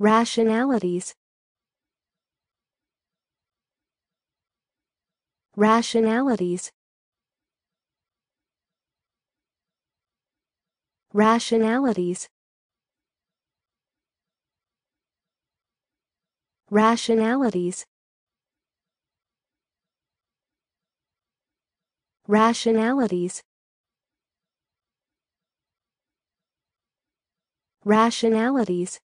rationalities rationalities rationalities rationalities rationalities rationalities